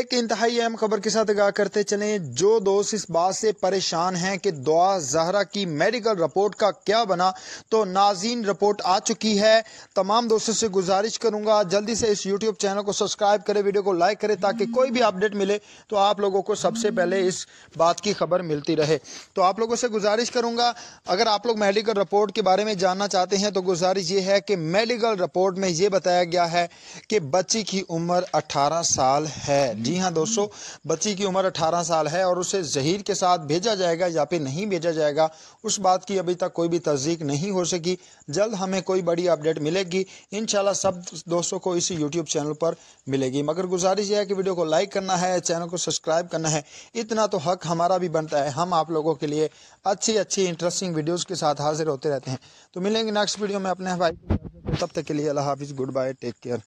एक इंतहाई अहम खबर के साथ आगाह करते चले जो दोस्त इस बात से परेशान हैं कि दुआ जहरा की मेडिकल रिपोर्ट का क्या बना तो नाजीन रिपोर्ट आ चुकी है तमाम दोस्तों से गुजारिश करूंगा जल्दी से इस यूट्यूब चैनल को सब्सक्राइब करें वीडियो को लाइक करें ताकि कोई भी अपडेट मिले तो आप लोगों को सबसे पहले इस बात की खबर मिलती रहे तो आप लोगों से गुजारिश करूँगा अगर आप लोग मेडिकल रिपोर्ट के बारे में जानना चाहते हैं तो गुजारिश ये है कि मेडिकल रिपोर्ट में ये बताया गया है कि बच्ची की उम्र अट्ठारह साल है जी हाँ दोस्तों बच्ची की उम्र 18 साल है और उसे जहीर के साथ भेजा जाएगा या फिर नहीं भेजा जाएगा उस बात की अभी तक कोई भी तस्दीक नहीं हो सकी जल्द हमें कोई बड़ी अपडेट मिलेगी इन सब दोस्तों को इसी यूट्यूब चैनल पर मिलेगी मगर गुजारिश यह है कि वीडियो को लाइक करना है चैनल को सब्सक्राइब करना है इतना तो हक हमारा भी बनता है हम आप लोगों के लिए अच्छी अच्छी इंटरेस्टिंग वीडियोज़ के साथ हाजिर होते रहते हैं तो मिलेंगे नेक्स्ट वीडियो में अपने भाई तब तक के लिए अल्लाह हाफिज़ गुड बाय टेक केयर